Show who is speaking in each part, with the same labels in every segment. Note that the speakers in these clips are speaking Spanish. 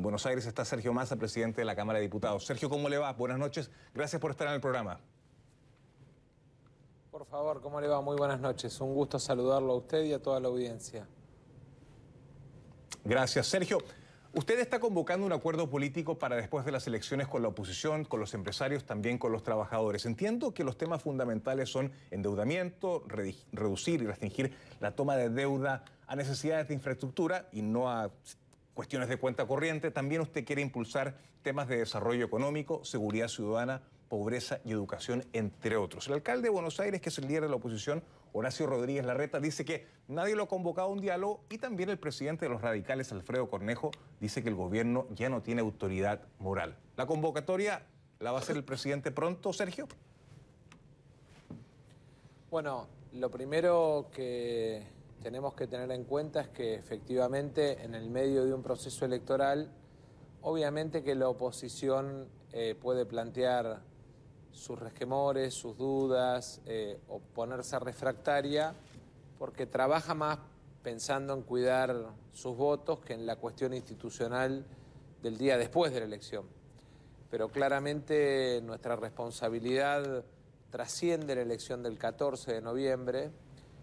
Speaker 1: En Buenos Aires está Sergio Massa, presidente de la Cámara de Diputados. Sergio, ¿cómo le va? Buenas noches. Gracias por estar en el programa.
Speaker 2: Por favor, ¿cómo le va? Muy buenas noches. Un gusto saludarlo a usted y a toda la audiencia.
Speaker 1: Gracias, Sergio. Usted está convocando un acuerdo político para después de las elecciones con la oposición, con los empresarios, también con los trabajadores. Entiendo que los temas fundamentales son endeudamiento, reducir y restringir la toma de deuda a necesidades de infraestructura y no a cuestiones de cuenta corriente, también usted quiere impulsar temas de desarrollo económico, seguridad ciudadana, pobreza y educación, entre otros. El alcalde de Buenos Aires, que es el líder de la oposición, Horacio Rodríguez Larreta, dice que nadie lo ha convocado a un diálogo y también el presidente de los radicales, Alfredo Cornejo, dice que el gobierno ya no tiene autoridad moral. La convocatoria la va a hacer el presidente pronto, Sergio.
Speaker 2: Bueno, lo primero que tenemos que tener en cuenta es que efectivamente en el medio de un proceso electoral, obviamente que la oposición eh, puede plantear sus resquemores, sus dudas, eh, o ponerse refractaria, porque trabaja más pensando en cuidar sus votos que en la cuestión institucional del día después de la elección. Pero claramente nuestra responsabilidad trasciende la elección del 14 de noviembre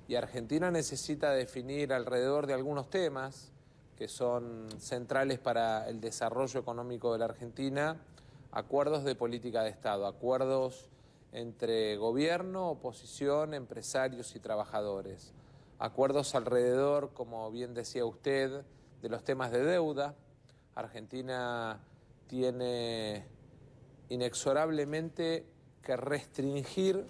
Speaker 2: y Argentina necesita definir alrededor de algunos temas que son centrales para el desarrollo económico de la Argentina, acuerdos de política de Estado, acuerdos entre gobierno, oposición, empresarios y trabajadores, acuerdos alrededor, como bien decía usted, de los temas de deuda. Argentina tiene inexorablemente que restringir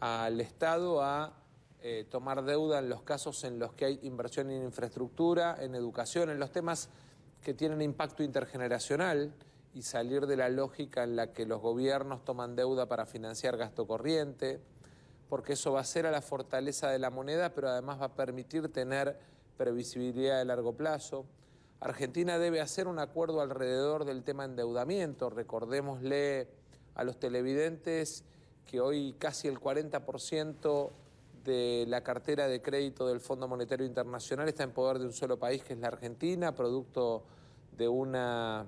Speaker 2: al Estado a eh, tomar deuda en los casos en los que hay inversión en infraestructura, en educación, en los temas que tienen impacto intergeneracional y salir de la lógica en la que los gobiernos toman deuda para financiar gasto corriente, porque eso va a ser a la fortaleza de la moneda, pero además va a permitir tener previsibilidad de largo plazo. Argentina debe hacer un acuerdo alrededor del tema endeudamiento. Recordémosle a los televidentes que hoy casi el 40% de la cartera de crédito del Fondo Monetario Internacional está en poder de un solo país, que es la Argentina, producto de una,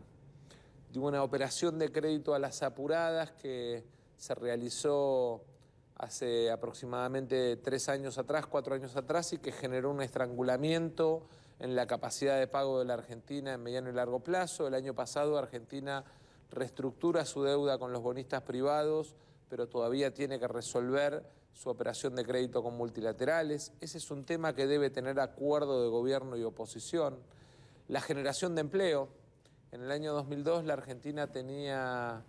Speaker 2: de una operación de crédito a las apuradas que se realizó hace aproximadamente tres años atrás, cuatro años atrás, y que generó un estrangulamiento en la capacidad de pago de la Argentina en mediano y largo plazo. El año pasado Argentina reestructura su deuda con los bonistas privados, pero todavía tiene que resolver su operación de crédito con multilaterales. Ese es un tema que debe tener acuerdo de gobierno y oposición. La generación de empleo. En el año 2002 la Argentina tenía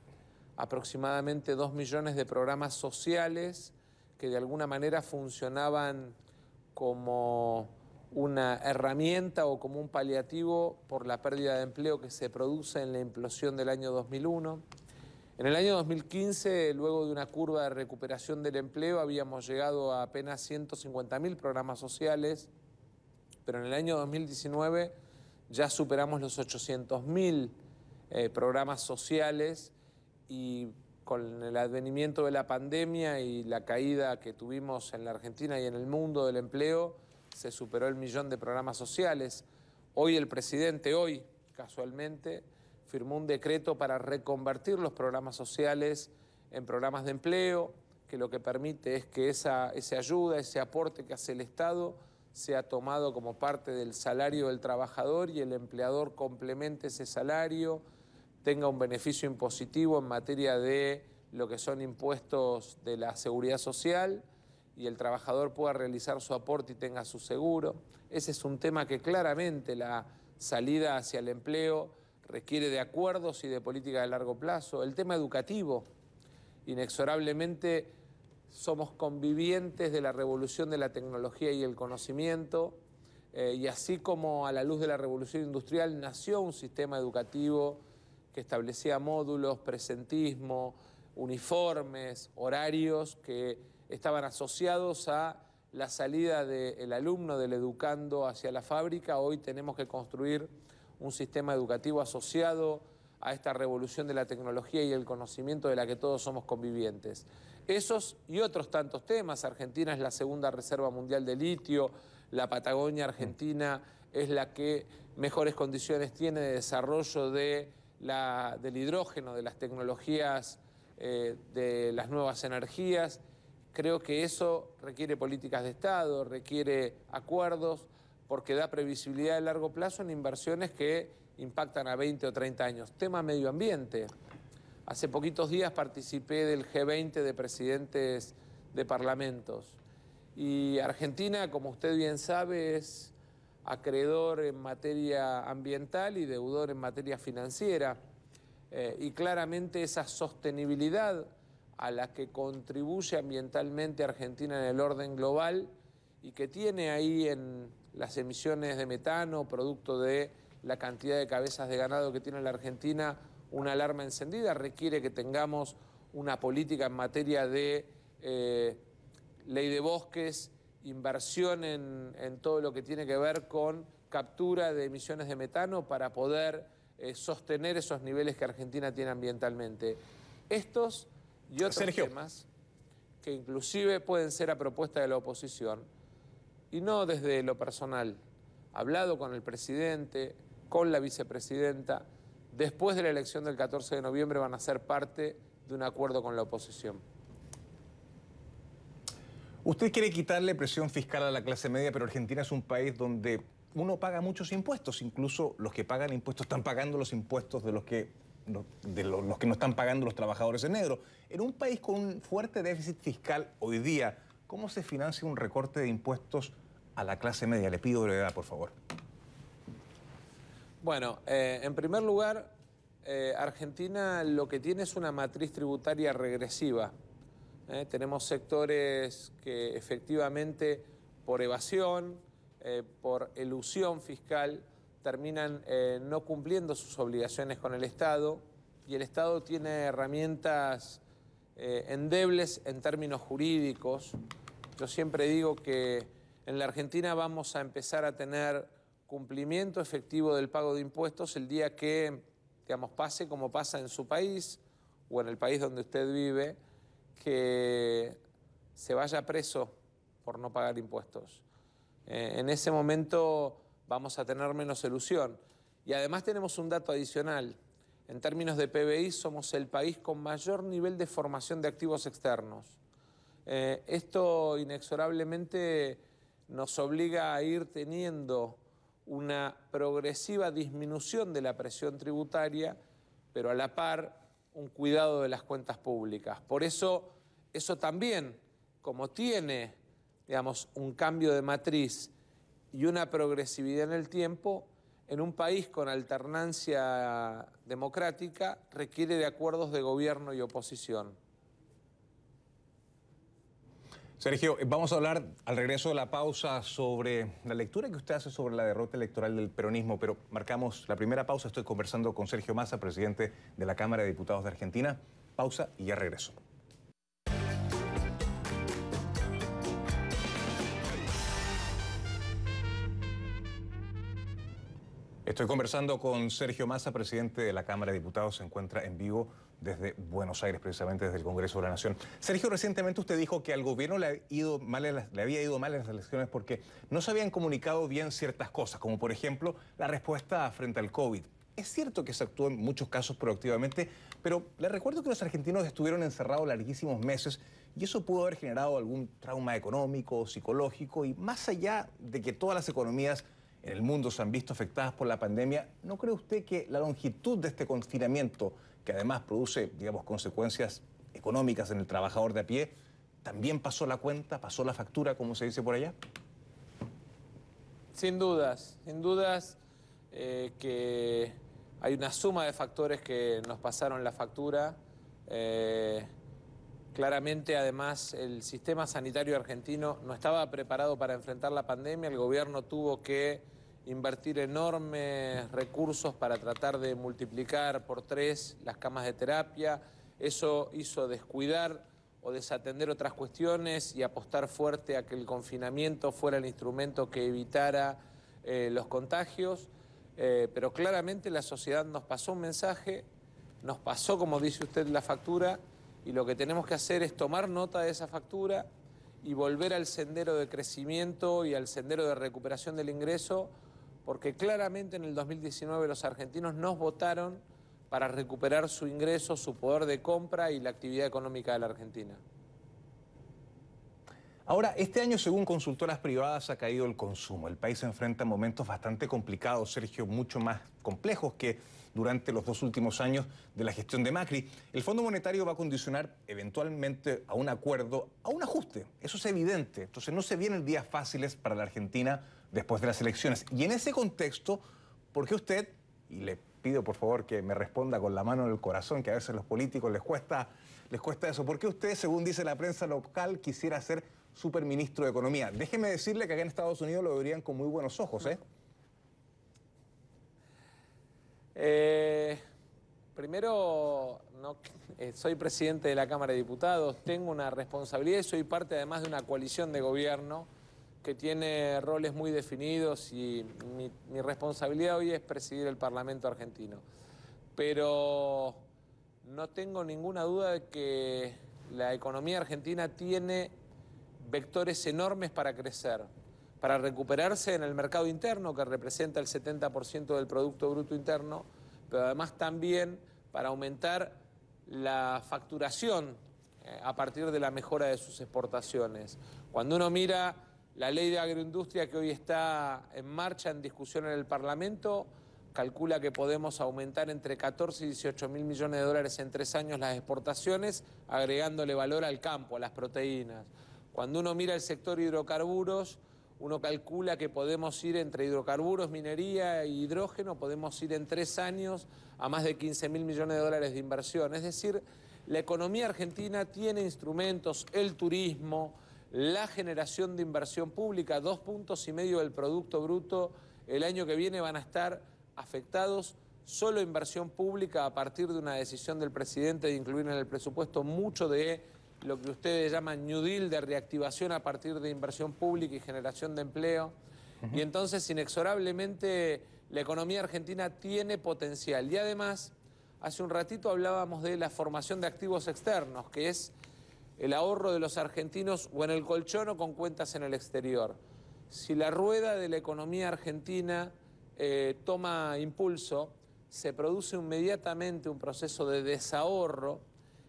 Speaker 2: aproximadamente 2 millones de programas sociales que de alguna manera funcionaban como una herramienta o como un paliativo por la pérdida de empleo que se produce en la implosión del año 2001. En el año 2015, luego de una curva de recuperación del empleo, habíamos llegado a apenas 150.000 programas sociales, pero en el año 2019 ya superamos los 800.000 eh, programas sociales y con el advenimiento de la pandemia y la caída que tuvimos en la Argentina y en el mundo del empleo, se superó el millón de programas sociales. Hoy el presidente, hoy casualmente, firmó un decreto para reconvertir los programas sociales en programas de empleo, que lo que permite es que esa, esa ayuda, ese aporte que hace el Estado, sea tomado como parte del salario del trabajador y el empleador complemente ese salario, tenga un beneficio impositivo en materia de lo que son impuestos de la seguridad social y el trabajador pueda realizar su aporte y tenga su seguro. Ese es un tema que claramente la salida hacia el empleo requiere de acuerdos y de política de largo plazo. El tema educativo, inexorablemente somos convivientes de la revolución de la tecnología y el conocimiento, eh, y así como a la luz de la revolución industrial nació un sistema educativo que establecía módulos, presentismo, uniformes, horarios que estaban asociados a la salida del alumno, del educando hacia la fábrica, hoy tenemos que construir un sistema educativo asociado a esta revolución de la tecnología y el conocimiento de la que todos somos convivientes. Esos y otros tantos temas, Argentina es la segunda reserva mundial de litio, la Patagonia Argentina es la que mejores condiciones tiene de desarrollo de del hidrógeno, de las tecnologías, eh, de las nuevas energías. Creo que eso requiere políticas de Estado, requiere acuerdos porque da previsibilidad de largo plazo en inversiones que impactan a 20 o 30 años. Tema medio ambiente. Hace poquitos días participé del G20 de presidentes de parlamentos y Argentina, como usted bien sabe, es acreedor en materia ambiental y deudor en materia financiera. Eh, y claramente esa sostenibilidad a la que contribuye ambientalmente Argentina en el orden global y que tiene ahí en las emisiones de metano, producto de la cantidad de cabezas de ganado que tiene la Argentina, una alarma encendida, requiere que tengamos una política en materia de eh, ley de bosques, inversión en, todo lo que tiene que ver con captura de emisiones de metano para poder eh, sostener esos niveles que Argentina tiene ambientalmente. Estos y otros temas que inclusive pueden ser a propuesta de la oposición y no desde lo personal. Hablado con el presidente, con la vicepresidenta. Después de la elección del 14 de noviembre van a ser parte de un acuerdo con la oposición.
Speaker 1: Usted quiere quitarle presión fiscal a la clase media, pero Argentina es un país donde uno paga muchos impuestos. Incluso los que pagan impuestos están pagando los impuestos de los que de los que no están pagando los trabajadores en negro. En un país con un fuerte déficit fiscal hoy día, ¿Cómo se financia un recorte de impuestos a la clase media? Le pido brevedad, por favor.
Speaker 2: Bueno, eh, en primer lugar, eh, Argentina lo que tiene es una matriz tributaria regresiva. Eh, tenemos sectores que efectivamente por evasión, por elusión fiscal, terminan no cumpliendo sus obligaciones con el Estado y el Estado tiene herramientas endebles en términos jurídicos yo siempre digo que en la Argentina vamos a empezar a tener cumplimiento efectivo del pago de impuestos el día que, digamos, pase como pasa en su país o en el país donde usted vive, que se vaya preso por no pagar impuestos. Eh, en ese momento vamos a tener menos ilusión. Y además tenemos un dato adicional. En términos de PBI somos el país con mayor nivel de formación de activos externos. Eh, esto inexorablemente nos obliga a ir teniendo una progresiva disminución de la presión tributaria, pero a la par un cuidado de las cuentas públicas. Por eso, eso también, como tiene, digamos, un cambio de matriz y una progresividad en el tiempo, en un país con alternancia democrática requiere de acuerdos de gobierno y oposición.
Speaker 1: Sergio, vamos a hablar al regreso de la pausa sobre la lectura que usted hace sobre la derrota electoral del peronismo, pero marcamos la primera pausa. Estoy conversando con Sergio Massa, presidente de la Cámara de Diputados de Argentina. Pausa y ya regreso. Estoy conversando con Sergio Massa, presidente de la Cámara de Diputados. Se encuentra en vivo desde Buenos Aires, precisamente desde el Congreso de la Nación. Sergio, recientemente usted dijo que al gobierno le, había ido mal en las elecciones porque no se habían comunicado bien ciertas cosas, como por ejemplo la respuesta frente al COVID. Es cierto que se actuó en muchos casos proactivamente, pero le recuerdo que los argentinos estuvieron encerrados larguísimos meses y eso pudo haber generado algún trauma económico, psicológico y más allá de que todas las economías en el mundo se han visto afectadas por la pandemia, ¿no cree usted que la longitud de este confinamiento que además produce, digamos, consecuencias económicas en el trabajador de a pie, ¿también pasó la cuenta, pasó la factura, como se dice por allá?
Speaker 2: Sin dudas, sin dudas eh, que hay una suma de factores que nos pasaron la factura. Eh, claramente, además, el sistema sanitario argentino no estaba preparado para enfrentar la pandemia, el gobierno tuvo que invertir enormes recursos para tratar de multiplicar por tres las camas de terapia. Eso hizo descuidar o desatender otras cuestiones y apostar fuerte a que el confinamiento fuera el instrumento que evitara eh, los contagios. Eh, pero claramente la sociedad nos pasó un mensaje, nos pasó, como dice usted, la factura y lo que tenemos que hacer es tomar nota de esa factura y volver al sendero de crecimiento y al sendero de recuperación del ingreso porque claramente en el 2019 los argentinos nos votaron para recuperar su ingreso, su poder de compra y la actividad económica de la Argentina.
Speaker 1: Ahora, este año, según consultoras privadas, ha caído el consumo. El país se enfrenta a momentos bastante complicados, Sergio, mucho más complejos que durante los dos últimos años de la gestión de Macri. El Fondo Monetario va a condicionar eventualmente a un acuerdo, a un ajuste. Eso es evidente. Entonces, no se vienen días fáciles para la Argentina después de las elecciones. Y en ese contexto, ¿por qué usted, y le pido por favor que me responda con la mano en el corazón, que a veces los políticos les cuesta, les cuesta eso, ¿por qué usted, según dice la prensa local, quisiera ser superministro de Economía? Déjeme decirle que acá en Estados Unidos lo verían con muy buenos ojos, ¿eh? eh
Speaker 2: primero, no, eh, soy presidente de la Cámara de Diputados, tengo una responsabilidad y soy parte además de una coalición de gobierno que tiene roles muy definidos y mi, responsabilidad hoy es presidir el Parlamento argentino. Pero no tengo ninguna duda de que la economía argentina tiene vectores enormes para crecer, para recuperarse en el mercado interno, que representa el 70% del Producto Bruto Interno, pero además también para aumentar la facturación eh, a partir de la mejora de sus exportaciones. Cuando uno mira la ley de agroindustria que hoy está en marcha, en discusión en el Parlamento, calcula que podemos aumentar entre 14 y 18 mil millones de dólares en tres años las exportaciones, agregándole valor al campo, a las proteínas. Cuando uno mira el sector hidrocarburos, uno calcula que podemos ir entre hidrocarburos, minería e hidrógeno, podemos ir en tres años a más de 15 mil millones de dólares de inversión. Es decir, la economía argentina tiene instrumentos, el turismo, la generación de inversión pública, dos puntos y medio del Producto Bruto el año que viene van a estar afectados. Solo inversión pública a partir de una decisión del presidente de incluir en el presupuesto mucho de lo que ustedes llaman New Deal de reactivación a partir de inversión pública y generación de empleo. Y entonces, inexorablemente, la economía argentina tiene potencial. Y además, hace un ratito hablábamos de la formación de activos externos, que es el ahorro de los argentinos o en el colchón o con cuentas en el exterior. Si la rueda de la economía argentina eh, toma impulso, se produce inmediatamente un proceso de desahorro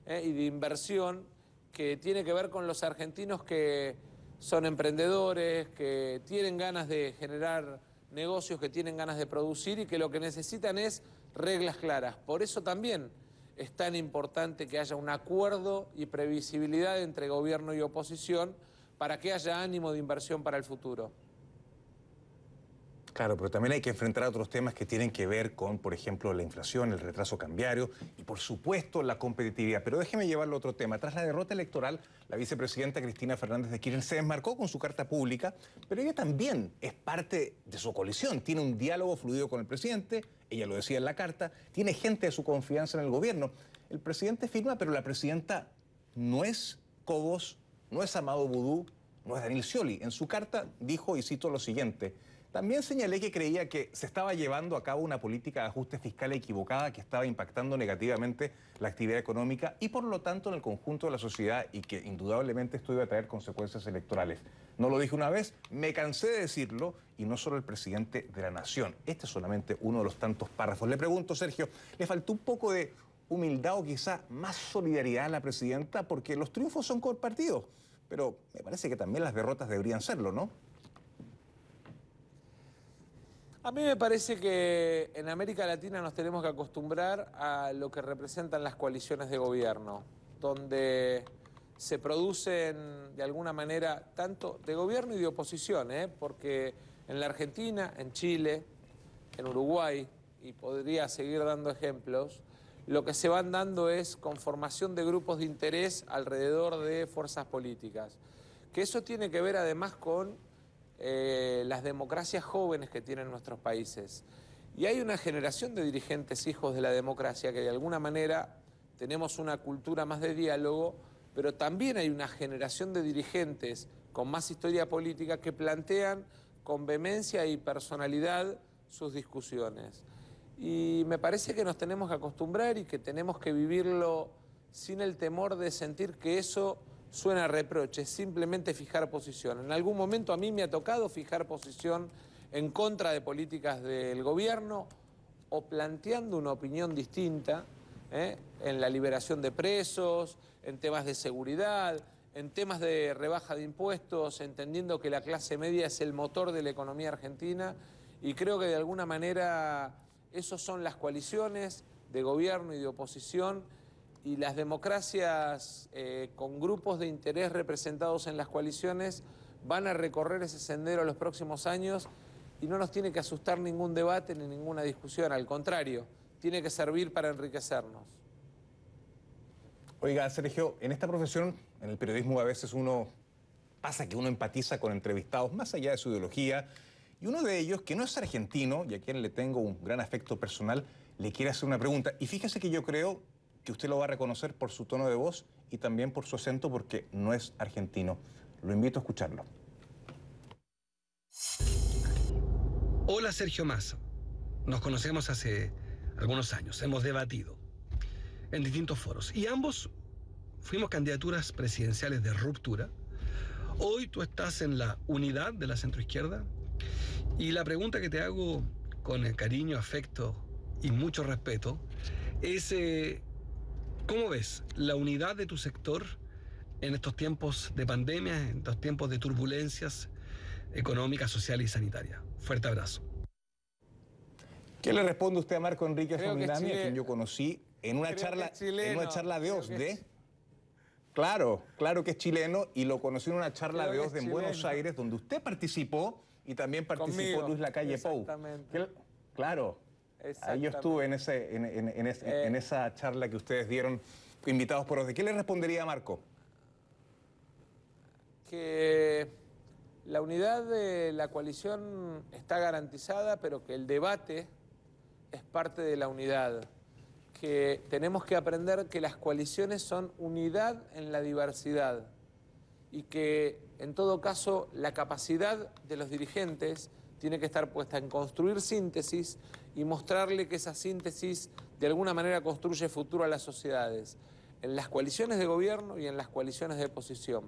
Speaker 2: eh, y de inversión que tiene que ver con los argentinos que son emprendedores, que tienen ganas de generar negocios, que tienen ganas de producir y que lo que necesitan es reglas claras. Por eso también es tan importante que haya un acuerdo y previsibilidad entre gobierno y oposición para que haya ánimo de inversión para el futuro.
Speaker 1: Claro, pero también hay que enfrentar otros temas que tienen que ver con, por ejemplo, la inflación, el retraso cambiario y, por supuesto, la competitividad. Pero déjeme llevarlo a otro tema. Tras la derrota electoral, la vicepresidenta Cristina Fernández de Kirchner se desmarcó con su carta pública, pero ella también es parte de su coalición. Tiene un diálogo fluido con el presidente, ella lo decía en la carta, tiene gente de su confianza en el gobierno. El presidente firma, pero la presidenta no es Cobos, no es Amado Boudou, no es Daniel Scioli. En su carta dijo, y cito lo siguiente, también señalé que creía que se estaba llevando a cabo una política de ajuste fiscal equivocada que estaba impactando negativamente la actividad económica y por lo tanto en el conjunto de la sociedad y que indudablemente esto iba a traer consecuencias electorales. No lo dije una vez, me cansé de decirlo y no solo el presidente de la nación. Este es solamente uno de los tantos párrafos. Le pregunto, Sergio, ¿le faltó un poco de humildad o quizá más solidaridad a la presidenta? Porque los triunfos son compartidos, pero me parece que también las derrotas deberían serlo, ¿no?
Speaker 2: A mí me parece que en América Latina nos tenemos que acostumbrar a lo que representan las coaliciones de gobierno, donde se producen de alguna manera tanto de gobierno y de oposición, ¿eh? porque en la Argentina, en Chile, en Uruguay, y podría seguir dando ejemplos, lo que se van dando es conformación de grupos de interés alrededor de fuerzas políticas, que eso tiene que ver además con eh, las democracias jóvenes que tienen nuestros países. Y hay una generación de dirigentes hijos de la democracia que de alguna manera tenemos una cultura más de diálogo, pero también hay una generación de dirigentes con más historia política que plantean con vehemencia y personalidad sus discusiones. Y me parece que nos tenemos que acostumbrar y que tenemos que vivirlo sin el temor de sentir que eso suena reproche, simplemente fijar posición. En algún momento a mí me ha tocado fijar posición en contra de políticas del gobierno o planteando una opinión distinta ¿eh? en la liberación de presos, en temas de seguridad, en temas de rebaja de impuestos, entendiendo que la clase media es el motor de la economía argentina y creo que de alguna manera esas son las coaliciones de gobierno y de oposición y las democracias eh, con grupos de interés representados en las coaliciones van a recorrer ese sendero los próximos años y no nos tiene que asustar ningún debate ni ninguna discusión, al contrario, tiene que servir para enriquecernos.
Speaker 1: Oiga, Sergio, en esta profesión, en el periodismo a veces uno pasa que uno empatiza con entrevistados más allá de su ideología y uno de ellos, que no es argentino y a quien le tengo un gran afecto personal, le quiere hacer una pregunta. Y fíjese que yo creo que usted lo va a reconocer por su tono de voz y también por su acento porque no es argentino. Lo invito a escucharlo. Hola Sergio Massa. Nos conocemos hace algunos años, hemos debatido en distintos foros y ambos fuimos candidaturas presidenciales
Speaker 2: de ruptura. Hoy tú estás en la unidad de la centroizquierda y la pregunta que te hago con el cariño, afecto y mucho respeto es eh, ¿Cómo ves la unidad de tu sector en estos tiempos de pandemia, en estos tiempos de turbulencias económicas, sociales y
Speaker 1: sanitarias? Fuerte abrazo. ¿Qué le responde usted a Marco Enrique Sominami, a quien yo conocí en una, charla, en una charla de OSDE? Claro, claro que es chileno y lo conocí en una charla de OSDE en Buenos Aires, donde usted participó y también participó Luis Lacalle Pou. Claro, Ahí yo estuve eh. en, esa charla que ustedes dieron, invitados por ¿De ¿Qué le respondería a Marco?
Speaker 2: Que la unidad de la coalición está garantizada, pero que el debate es parte de la unidad. Que tenemos que aprender que las coaliciones son unidad en la diversidad y que, en todo caso, la capacidad de los dirigentes tiene que estar puesta en construir síntesis y mostrarle que esa síntesis de alguna manera construye futuro a las sociedades, en las coaliciones de gobierno y en las coaliciones de oposición.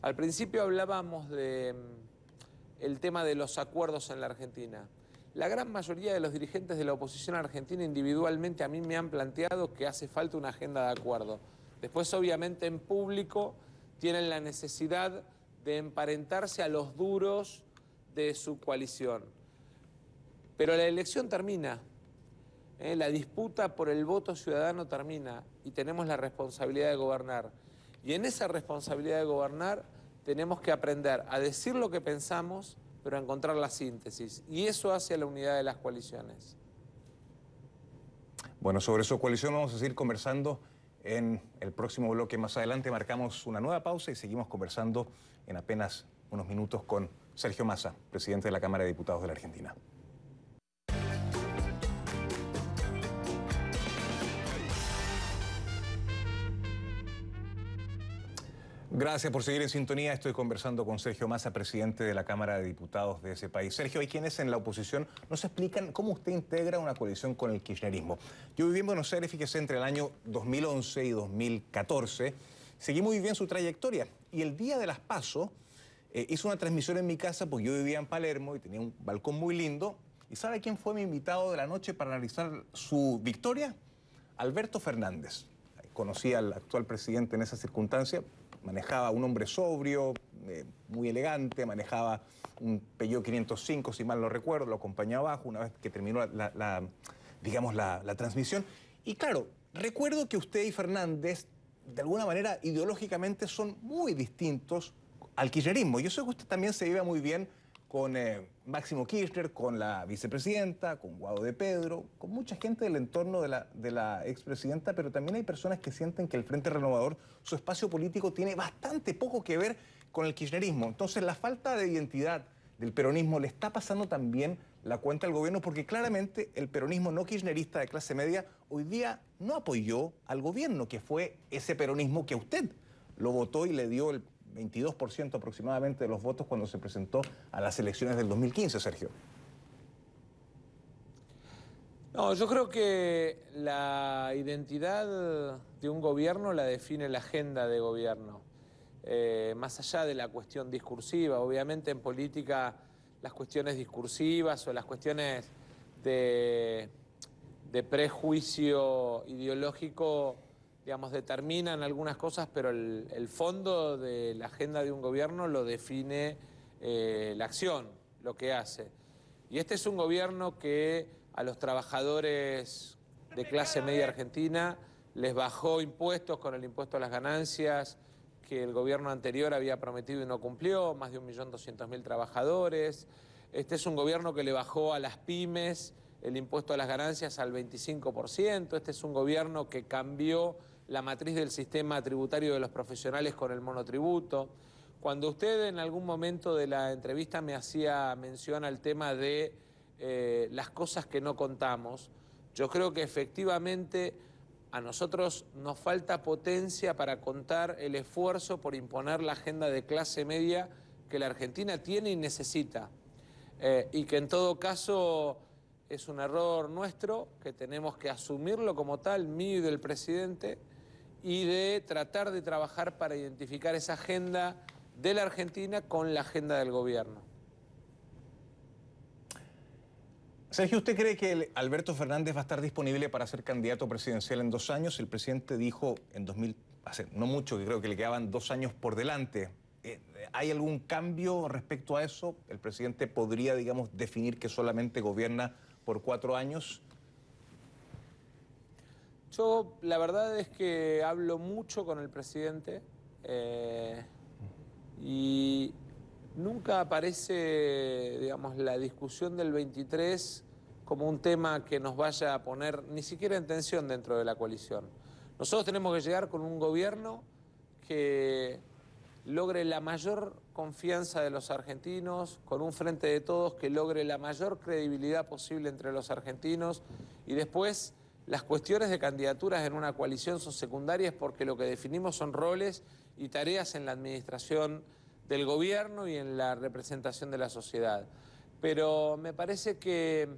Speaker 2: Al principio hablábamos del mm, tema de los acuerdos en la Argentina. La gran mayoría de los dirigentes de la oposición argentina individualmente a mí me han planteado que hace falta una agenda de acuerdo. Después, obviamente, en público tienen la necesidad de emparentarse a los duros de su coalición. Pero la elección termina, ¿eh? la disputa por el voto ciudadano termina y tenemos la responsabilidad de gobernar. Y en esa responsabilidad de gobernar tenemos que aprender a decir lo que pensamos, pero a encontrar la síntesis. Y eso hace a la unidad de las coaliciones.
Speaker 1: Bueno, sobre su coalición vamos a seguir conversando en el próximo bloque. Más adelante marcamos una nueva pausa y seguimos conversando en apenas unos minutos con Sergio Massa, presidente de la Cámara de Diputados de la Argentina. Gracias por seguir en sintonía. Estoy conversando con Sergio Massa, presidente de la Cámara de Diputados de ese país. Sergio, hay quienes en la oposición nos explican cómo usted integra una coalición con el kirchnerismo. Yo viví en Buenos Aires, fíjese, entre el año 2011 y 2014. Seguí muy bien su trayectoria y el día de las PASO eh, ...hizo una transmisión en mi casa porque yo vivía en Palermo y tenía un balcón muy lindo. ¿Y sabe quién fue mi invitado de la noche para analizar su victoria? Alberto Fernández. Conocí al actual presidente en esa circunstancia. Manejaba un hombre sobrio, eh, muy elegante, manejaba un Peugeot 505, si mal no recuerdo, lo acompañaba abajo una vez que terminó la, digamos, la transmisión. Y claro, recuerdo que usted y Fernández, de alguna manera, ideológicamente son muy distintos, al kirchnerismo. Yo sé que usted también se vive muy bien con eh, Máximo Kirchner, con la vicepresidenta, con Guado de Pedro, con mucha gente del entorno de la, de la expresidenta, pero también hay personas que sienten que el Frente Renovador, su espacio político, tiene bastante poco que ver con el kirchnerismo. Entonces, la falta de identidad del peronismo le está pasando también la cuenta al gobierno, porque claramente el peronismo no kirchnerista de clase media hoy día no apoyó al gobierno, que fue ese peronismo que usted lo votó y le dio el 22% aproximadamente de los votos cuando se presentó a las elecciones del 2015, Sergio.
Speaker 2: No, yo creo que la identidad de un gobierno la define la agenda de gobierno. Eh, más allá de la cuestión discursiva, obviamente en política las cuestiones discursivas o las cuestiones de prejuicio ideológico digamos, determinan algunas cosas, pero el, fondo de la agenda de un gobierno lo define eh, la acción, lo que hace. Y este es un gobierno que a los trabajadores de clase media argentina les bajó impuestos con el impuesto a las ganancias que el gobierno anterior había prometido y no cumplió, más de 1.200.000 trabajadores. Este es un gobierno que le bajó a las pymes el impuesto a las ganancias al 25%. Este es un gobierno que cambió la matriz del sistema tributario de los profesionales con el monotributo. Cuando usted en algún momento de la entrevista me hacía mención al tema de eh, las cosas que no contamos, yo creo que efectivamente a nosotros nos falta potencia para contar el esfuerzo por imponer la agenda de clase media que la Argentina tiene y necesita. Eh, y que en todo caso es un error nuestro, que tenemos que asumirlo como tal, mío y del presidente, y de tratar de trabajar para identificar esa agenda de la Argentina con la agenda del gobierno.
Speaker 1: Sergio, ¿usted cree que Alberto Fernández va a estar disponible para ser candidato presidencial en dos años? El presidente dijo en 2000, hace no mucho, que creo que le quedaban dos años por delante. Eh, ¿Hay algún cambio respecto a eso? ¿El presidente podría, digamos, definir que solamente gobierna por cuatro años?
Speaker 2: Yo la verdad es que hablo mucho con el presidente eh, y nunca aparece, digamos, la discusión del 23 como un tema que nos vaya a poner ni siquiera en tensión dentro de la coalición. Nosotros tenemos que llegar con un gobierno que logre la mayor confianza de los argentinos, con un frente de todos que logre la mayor credibilidad posible entre los argentinos y después las cuestiones de candidaturas en una coalición son secundarias porque lo que definimos son roles y tareas en la administración del gobierno y en la representación de la sociedad. Pero me parece que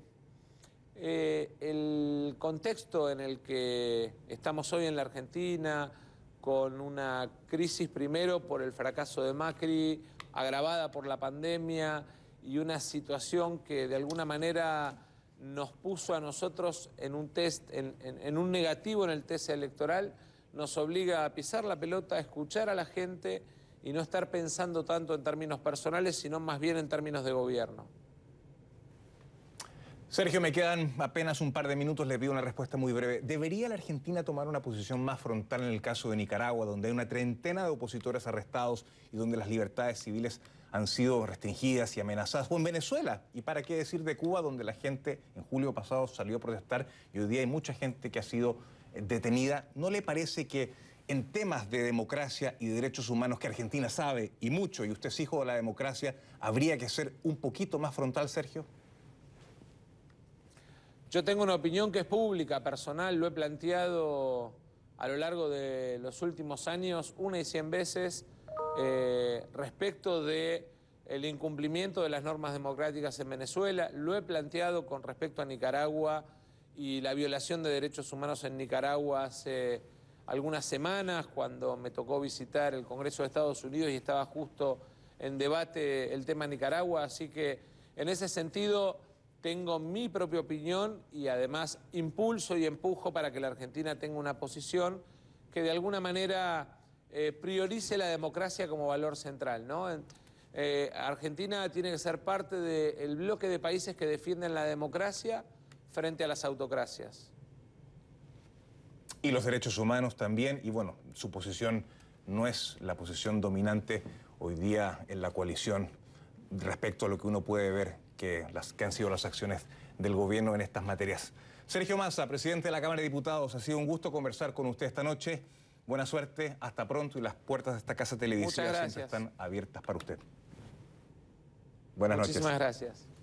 Speaker 2: eh, el contexto en el que estamos hoy en la Argentina, con una crisis primero por el fracaso de Macri, agravada por la pandemia y una situación que de alguna manera nos puso a nosotros en un test, en, un negativo en el test electoral, nos obliga a pisar la pelota, a escuchar a la gente y no estar pensando tanto en términos personales, sino más bien en términos de gobierno.
Speaker 1: Sergio, me quedan apenas un par de minutos, le pido una respuesta muy breve. ¿Debería la Argentina tomar una posición más frontal en el caso de Nicaragua, donde hay una treintena de opositores arrestados y donde las libertades civiles han sido restringidas y amenazadas, o en Venezuela, y para qué decir de Cuba, donde la gente en julio pasado salió a protestar y hoy día hay mucha gente que ha sido eh, detenida. ¿No le parece que en temas de democracia y derechos humanos que Argentina sabe y mucho, y usted es hijo de la democracia, habría que ser un poquito más frontal, Sergio?
Speaker 2: Yo tengo una opinión que es pública, personal, lo he planteado a lo largo de los últimos años una y cien veces eh, respecto de el incumplimiento de las normas democráticas en Venezuela, lo he planteado con respecto a Nicaragua y la violación de derechos humanos en Nicaragua hace algunas semanas, cuando me tocó visitar el Congreso de Estados Unidos y estaba justo en debate el tema Nicaragua, así que en ese sentido tengo mi propia opinión y además impulso y empujo para que la Argentina tenga una posición que de alguna manera eh, priorice la democracia como valor central, ¿no? Eh, Argentina tiene que ser parte del bloque de países que defienden la democracia frente a las autocracias.
Speaker 1: Y los derechos humanos también, y bueno, su posición no es la posición dominante hoy día en la coalición respecto a lo que uno puede ver que, las, que han sido las acciones del gobierno en estas materias. Sergio Massa, presidente de la Cámara de Diputados, ha sido un gusto conversar con usted esta noche. Buena suerte, hasta pronto y las puertas de esta casa televisiva siempre están abiertas para usted. Buenas noches. Muchísimas gracias.